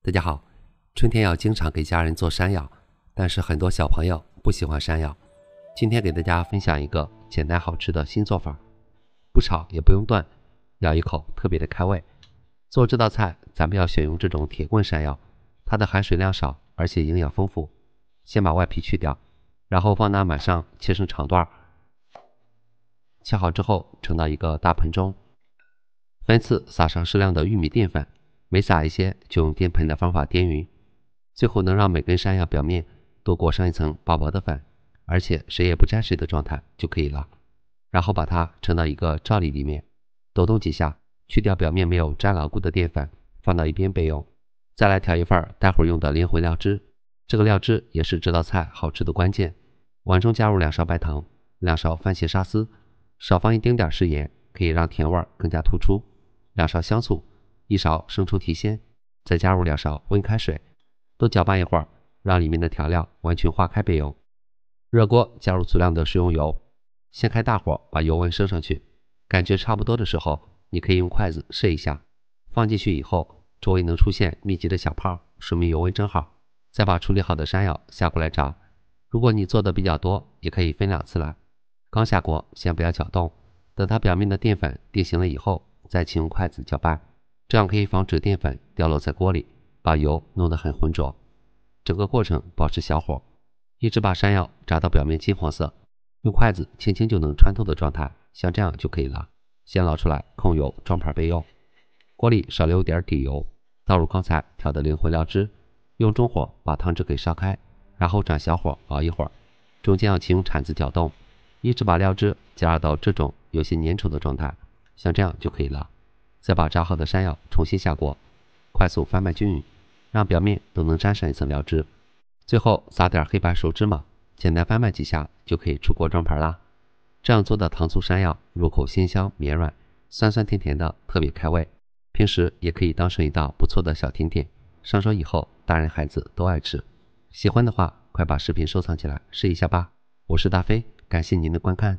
大家好，春天要经常给家人做山药，但是很多小朋友不喜欢山药。今天给大家分享一个简单好吃的新做法，不炒也不用炖，咬一口特别的开胃。做这道菜，咱们要选用这种铁棍山药，它的含水量少，而且营养丰富。先把外皮去掉，然后放大板上切成长段，切好之后盛到一个大盆中，分次撒上适量的玉米淀粉。每撒一些，就用电盆的方法颠匀，最后能让每根山药表面都裹上一层薄薄的粉，而且谁也不沾谁的状态就可以了。然后把它盛到一个笊篱里面，抖动几下，去掉表面没有粘牢固的淀粉，放到一边备用。再来调一份待会儿用的灵魂料汁，这个料汁也是这道菜好吃的关键。碗中加入两勺白糖，两勺番茄沙司，少放一丁点食盐，可以让甜味更加突出。两勺香醋。一勺生抽提鲜，再加入两勺温开水，多搅拌一会儿，让里面的调料完全化开备用。热锅加入足量的食用油，先开大火把油温升上去，感觉差不多的时候，你可以用筷子试一下，放进去以后周围能出现密集的小泡，说明油温正好。再把处理好的山药下锅来炸。如果你做的比较多，也可以分两次来。刚下锅先不要搅动，等它表面的淀粉定型了以后，再启用筷子搅拌。这样可以防止淀粉掉落在锅里，把油弄得很浑浊。整个过程保持小火，一直把山药炸到表面金黄色，用筷子轻轻就能穿透的状态，像这样就可以了。先捞出来控油装盘备用。锅里少留点底油，倒入刚才调的灵魂料汁，用中火把汤汁给烧开，然后转小火熬一会儿，中间要请用铲子搅动，一直把料汁加热到这种有些粘稠的状态，像这样就可以了。再把炸好的山药重新下锅，快速翻拌均匀，让表面都能沾上一层料汁。最后撒点黑白熟芝麻，简单翻拌几下就可以出锅装盘啦。这样做的糖醋山药入口鲜香绵软，酸酸甜甜的，特别开胃。平时也可以当成一道不错的小甜点，上桌以后大人孩子都爱吃。喜欢的话，快把视频收藏起来试一下吧。我是大飞，感谢您的观看。